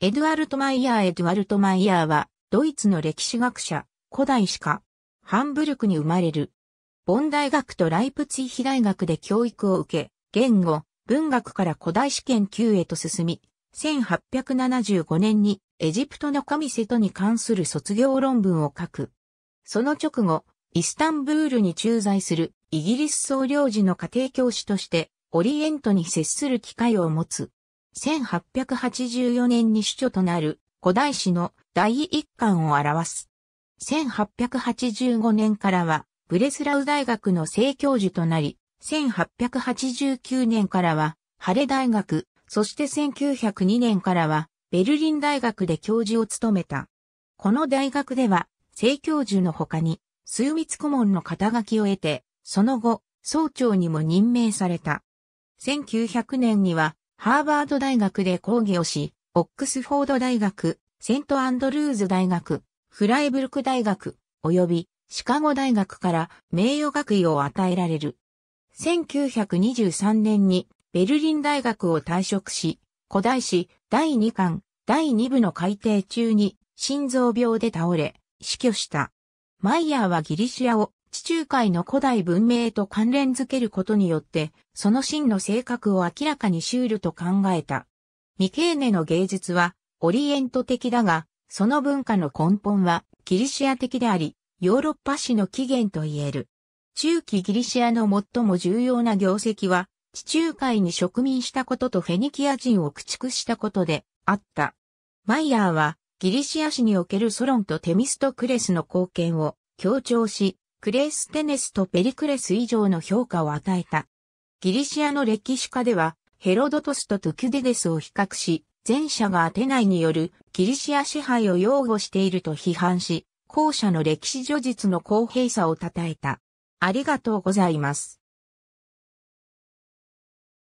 エドゥアルト・マイヤー・エドゥアルト・マイヤーは、ドイツの歴史学者、古代史家、ハンブルクに生まれる。ボン大学とライプツィヒ大学で教育を受け、言語、文学から古代史研究へと進み、1875年にエジプトの神瀬トに関する卒業論文を書く。その直後、イスタンブールに駐在するイギリス総領事の家庭教師として、オリエントに接する機会を持つ。1884年に首著となる古代史の第一巻を表す。1885年からは、ブレスラウ大学の正教授となり、1889年からは、ハレ大学、そして1902年からは、ベルリン大学で教授を務めた。この大学では、正教授の他に、枢密顧問の肩書きを得て、その後、総長にも任命された。1900年には、ハーバード大学で講義をし、オックスフォード大学、セントアンドルーズ大学、フライブルク大学、及びシカゴ大学から名誉学位を与えられる。1923年にベルリン大学を退職し、古代史第2巻第2部の改訂中に心臓病で倒れ死去した。マイヤーはギリシアを地中海の古代文明と関連づけることによって、その真の性格を明らかにシュールと考えた。ミケーネの芸術は、オリエント的だが、その文化の根本は、ギリシア的であり、ヨーロッパ史の起源と言える。中期ギリシアの最も重要な業績は、地中海に植民したこととフェニキア人を駆逐したことであった。マイヤーは、ギリシア史におけるソロンとテミストクレスの貢献を強調し、クレーステネスとペリクレス以上の評価を与えた。ギリシアの歴史家では、ヘロドトスとトゥキュデデスを比較し、前者がアテナイによるギリシア支配を擁護していると批判し、後者の歴史叙述の公平さを称えた。ありがとうございます。